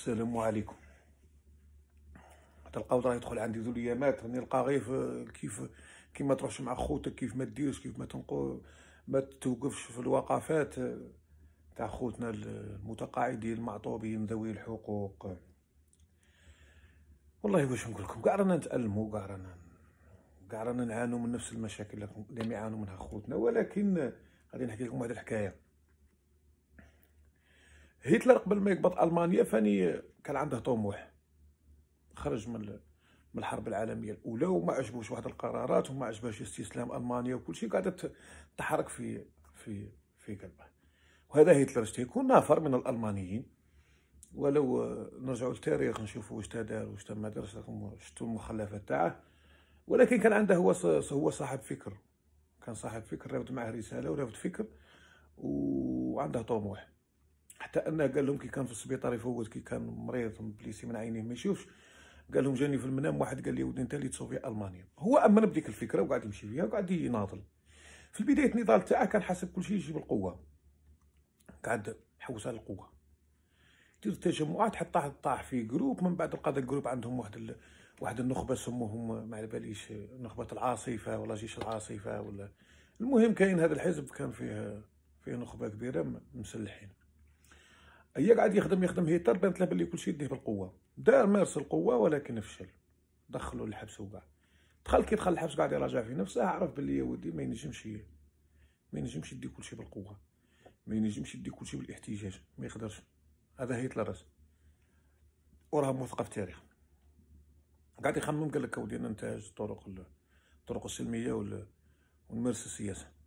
السلام عليكم تلقاو راه يدخل عندي ذو ليامات راني نلقى غير آه، كيف كيف ما تروحش مع خوتك كيف ما ديرش كيف ما تنقو ما توقفش في الوقفات آه، تاع خوتنا المتقاعدين المعطوبين ذوي الحقوق والله واش نقول لكم كاع رانا نتالموا كاع رانا كاع رانا نعانوا من نفس المشاكل اللي يعانوا منها خوتنا ولكن آه، غادي نحكي لكم واحد الحكايه هتلر قبل ما يقبض المانيا فاني كان عنده طموح خرج من من الحرب العالميه الاولى وما عجبوش واحد القرارات وما عجبهش استسلام المانيا وكل شيء قاعده تحرك في في في قلبه وهذا هتلر شتي يكون نافر من الالمانيين ولو نرجعوا للتاريخ نشوفوا واش دار واش ما دارش شتو المخلفات تاعه ولكن كان عنده هو هو صاحب فكر كان صاحب فكر رافد معه رساله ورافد فكر وعنده طموح حتى انه قال لهم كي كان في السبيطار يفوت كي كان مريض بليسي من عينيه ما يشوفش قال لهم جاني في المنام واحد قال لي ودي انت اللي تصوفي المانيا هو امن بديك الفكره وقعد يمشي فيها وقعد يناضل في البدايه النضال تاعه كان حاسب كل شيء يجي بالقوه قعد حوس على القوه دير تجمعات حتى طاح في جروب من بعد لقى الجروب عندهم واحد ال... واحد النخبه سموهم ما على باليش نخبه العاصفه ولا جيش العاصفه ولا المهم كاين هذا الحزب كان فيه فيه نخبه كبيره مسلحين هي قاعد يخدم يخدم هيتر بانت له بلي كلشي يديه بالقوه دار مارس القوه ولكن فشل دخلوا للحبس وكاع دخل كي دخل الحبس قاعد يراجع في نفسه عرف بلي يا ودي ما ينجمش ما ينجمش يدي كلشي بالقوه ما ينجمش يدي كلشي بالاحتجاج ما يقدرش هذا هيتلر وراه موثقه في التاريخ قاعد يخمم قال لك اودي انا نتاج الطرق الطرق السلميه والممارسه السياسه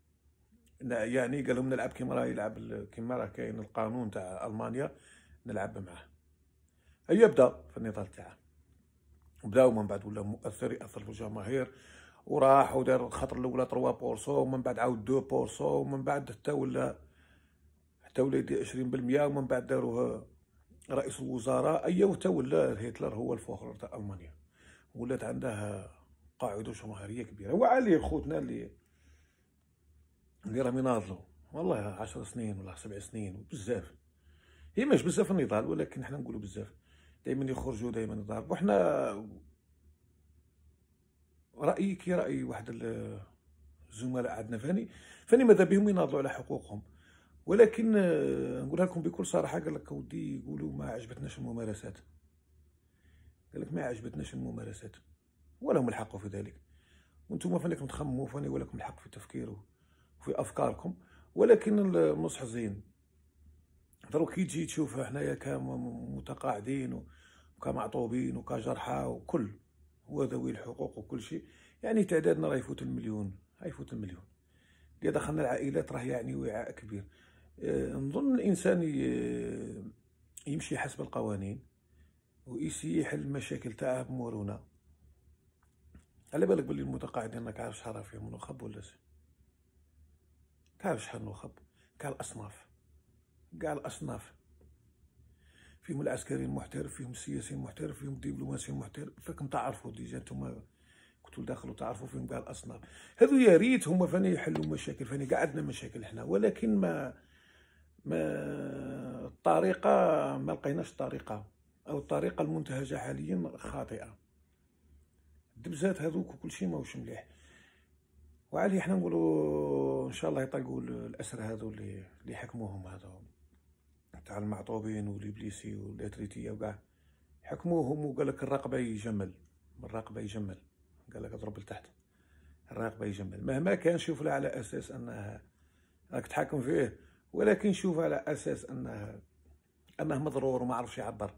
يعني قال لهم نلعب كيما راه يلعب كيما راه كاين القانون تاع المانيا نلعب معاه هيا بدا في النضال تاعه بداو من بعد ولا مؤثر ياثر في الجماهير وراح ودار الخطر الاولى 3 بورسو ومن بعد عاود 2 بورسو ومن بعد حتى ولا حتى ولا يدير 20% ومن بعد داروه رئيس الوزراء اي وحتى ولا هتلر هو الفخر تاع المانيا ولات عندها قاعده جماهيريه كبيره وعلي خوتنا اللي اللي راهم ميناضلو والله 10 سنين ولا سبع سنين بزاف هي ماش بزاف النضال ولكن حنا نقولوا بزاف دائما يخرجوا دائما يضربوا وحنا رايي كي راي واحد الزملاء عندنا فاني فاني ماذا بهم يناضلوا على حقوقهم ولكن آه، نقولها لكم بكل صراحه قال لك ودي يقولوا ما عجبتناش الممارسات قال لك ما عجبتناش الممارسات ولهم الحق في ذلك وانتم فانكم تخمموا فاني ولكم الحق في التفكير في افكاركم ولكن زين دروك كي تجي تشوفها حنايا كمتقاعدين متقاعدين وكمعطوبين وكجرحى وكل وذوي الحقوق وكل شيء يعني تعدادنا راه يفوت المليون راه يفوت المليون اللي دخلنا العائلات راه يعني وعاء كبير أه نظن الانسان يمشي حسب القوانين ويسي يحل المشاكل تاعها بمرونه على بالك بلي المتقاعدين راك عارف شحال فيهم نخب ولا شي تعرف شحال نخب كاع الاصناف كاع الاصناف فيهم العسكري المحترف فيهم السياسي المحترف فيهم الدبلوماسي المحترف فاكم تعرفوا ديجا نتوما كنتو داخلوا تعرفوا فيهم كاع الاصناف هذو يا ريت هما فاني يحلوا مشاكل فاني قعدنا عندنا مشاكل حنا ولكن ما ما الطريقه ما لقيناش الطريقه او الطريقه المنتهجه حاليا خاطئه الدبزات هذوك وكل شيء ماهوش مليح وعليه حنا نقولوا ان شاء الله يطلقوا الاسر هذو اللي اللي حكموهم هذو تاع المعطوبين والابليسي والاتريتيه وكاع حكموهم وقال لك الرقبه يجمل الرقبه يجمل قال لك اضرب لتحت الرقبه يجمل مهما كان شوف له على اساس انها راك تحاكم فيه ولكن شوف على اساس انه انه مضرور وما عرفش يعبر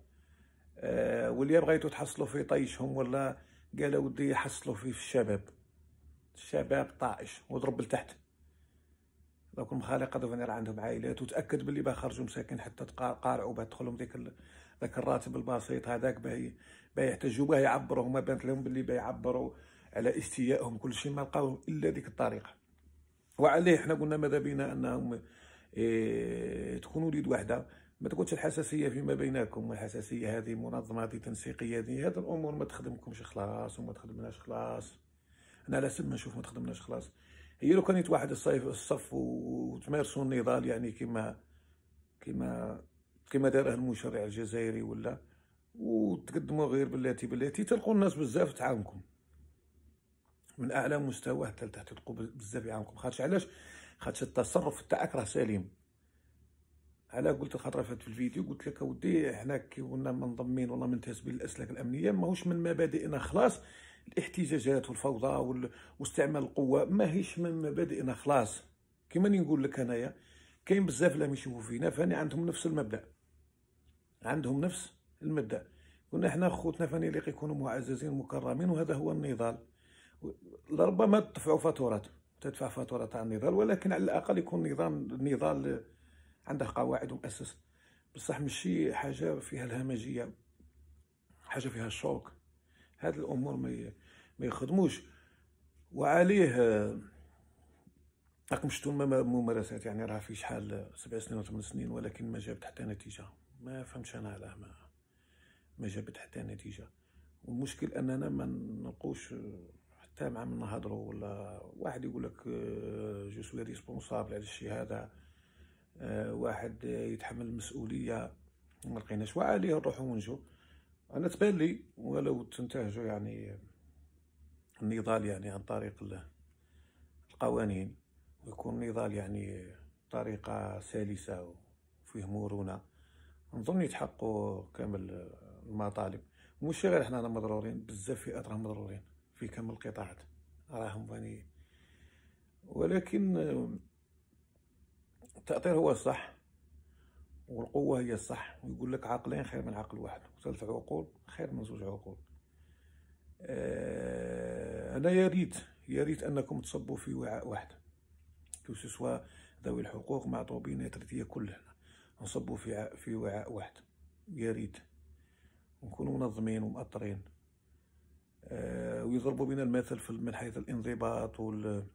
أه واللي بغيتو تحصلوا فيه طيشهم ولا قالوا ودي يحصلوا فيه في الشباب شباب طائش وضرب لتحت دوك المخالقه دوك راه عندهم عائلات وتاكد باللي باه خرجوا مساكين حتى تقارعوا باه تدخلهم ديك ال... ذاك الراتب البسيط هذاك باه باه يحتاجوا باه يعبروا هما بانت لهم باللي باه يعبروا على استيائهم كل شيء ما لقاوهم الا ديك الطريقه وعليه حنا قلنا ماذا بينا انهم إيه تكون وليد واحده ما تكونش الحساسيه فيما بينكم الحساسيه هذه منظمه هذه تنسيقيه هذه هذه الامور ما تخدمكمش خلاص وما تخدمناش خلاص انا على ما نشوف ما تخدمناش خلاص هي لو كانت واحد الصيف الصف وتمارسوا النضال يعني كما كما كما داره المشرع الجزائري ولا وتقدموا غير بلاتي بلاتي تلقوا الناس بزاف تعاونكم من اعلى مستوى حتى لتحت تلقوا بزاف يعاونكم خاطرش علاش خاطرش التصرف تاعك راه سليم على قلت الخطره فات في الفيديو قلت لك اودي حنا كي كنا منضمين ولا منتسبين للاسلاك الامنيه ماهوش من مبادئنا خلاص الاحتجاجات والفوضى واستعمال القوه ماهيش من مبادئنا خلاص كما نقول لك انايا كاين بزاف لا يشوفوا فينا فاني عندهم نفس المبدا عندهم نفس المبدا كنا احنا خوتنا فاني اللي يكونوا معززين مكرمين وهذا هو النضال لربما تدفعوا فاتورات تدفع فاتورة تاع النضال ولكن على الأقل يكون نظام النضال عنده قواعد ومؤسس بصح ماشي حاجة فيها الهمجية حاجة فيها الشوك هذه الامور ما يخدموش وعليه راكم آه، شفتوا الممارسات يعني راه في شحال سبع سنين وثمان سنين ولكن ما جابت حتى نتيجه ما فهمتش انا علاه ما ما جابت حتى نتيجه والمشكل اننا ما نلقوش آه، حتى مع من نهضروا ولا واحد يقول لك جو سوي ريسبونسابل على الشيء هذا آه، واحد يتحمل المسؤوليه ما لقيناش وعليه نروحو ونجوا انا تبان لي ولو تنتهجوا يعني النضال يعني عن طريق القوانين ويكون النضال يعني بطريقه سلسه وفيه مرونه نظن يتحققوا كامل المطالب مش غير حنا مضرورين بزاف فئات راهم مضرورين في كامل القطاعات راهم بني ولكن آه، التأطير هو الصح والقوة هي الصح ويقول لك عقلين خير من عقل واحد وثلاث عقول خير من زوج عقول آه، أنا يا ريت يا ريت أنكم تصبوا في وعاء واحد كوسوسوا ذوي الحقوق مع طوبين الترتية كلها نصبوا في في وعاء واحد يا ريت ونكونوا منظمين ومأطرين آه، ويضربوا بنا المثل من حيث الانضباط وال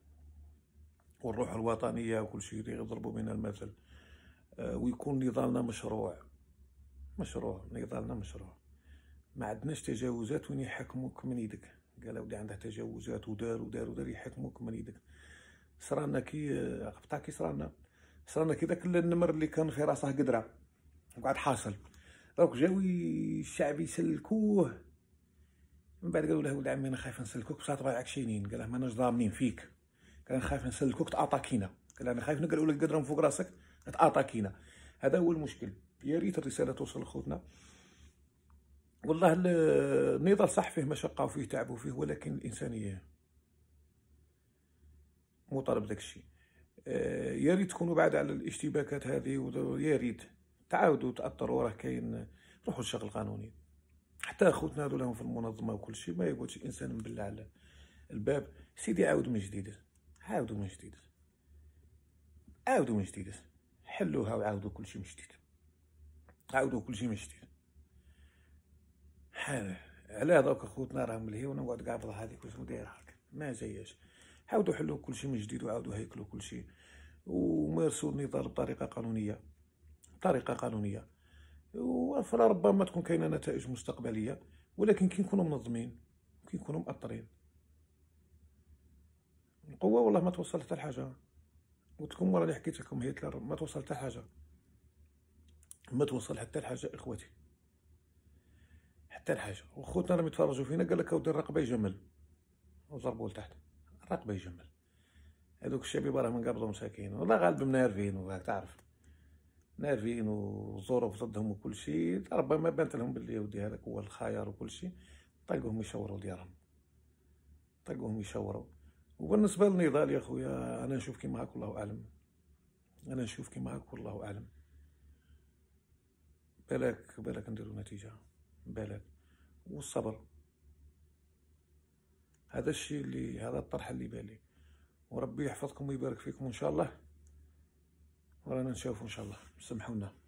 والروح الوطنية وكل شيء يضربوا بنا المثل آه، ويكون نضالنا مشروع مشروع نضالنا مشروع ما عندناش تجاوزات وين يحكموك من يدك قال ودي عندها تجاوزات ودار ودار ودار يحكموك من يدك صرانا كي آه، قطع كي صرانا صرانا كي داك النمر اللي كان في راسه قدره وقعد حاصل دروك جاو الشعب يسلكوه من بعد قالوا له ولد عمي انا خايف نسلكوك بصح طبعا عكشينين قال له ماناش ضامنين فيك قال انا خايف نسلكوك تاطاكينا قال انا خايف نقلعوا لك من فوق راسك اتاتاكينا هذا هو المشكل يا ريت الرساله توصل لخوتنا والله النضال صح فيه مشقه وفيه تعب وفيه ولكن الانسانيه مطالب داك الشيء آه، يا ريت تكونوا بعد على الاشتباكات هذه ويا ريت تعاودوا تاثروا راه كاين روحوا الشغل القانوني حتى خوتنا هذو لهم في المنظمه وكل شيء ما يقعدش الانسان مبلع على الباب سيدي عاودوا من جديد عاودوا من جديد عاودوا من جديد حلوها وعاودوا كل شيء من جديد عاودوا كل شيء من جديد علاه دوك خوتنا راهم ملهيونا وقعد قابض هذيك واش داير هاك ما جاياش عاودوا حلوا كل شيء من جديد وعاودوا هيكلوا كل شيء ومارسوا النضال بطريقه قانونيه بطريقه قانونيه وفلا ربما تكون كاينه نتائج مستقبليه ولكن كي نكونوا منظمين كي نكونوا مأطرين القوه والله ما توصل حتى لحاجه قلت لكم مره اللي حكيت لكم هتلر ما توصل حتى حاجه ما توصل حتى الحاجه اخواتي حتى الحاجه وخوتنا راهم يتفرجوا فينا قال لك دير الرقبه يجمل وضربوا لتحت الرقبه يجمل هذوك الشباب راهم نقبضوا مساكين والله غالب نارفين والله تعرف نارفين والظروف ضدهم وكل شيء ربما بانت لهم باللي ودي هذاك هو الخيار وكل شيء طلقوهم يشوروا ديارهم طلقوهم يشوروا وبالنسبه للنضال يا خويا انا نشوف كيما هاك والله اعلم انا نشوف كيما هاك والله اعلم بالك بالك نديرو نتيجه بالك والصبر هذا الشيء اللي هذا الطرح اللي بالي وربي يحفظكم ويبارك فيكم ان شاء الله ورانا نشوفوا ان شاء الله سمحونا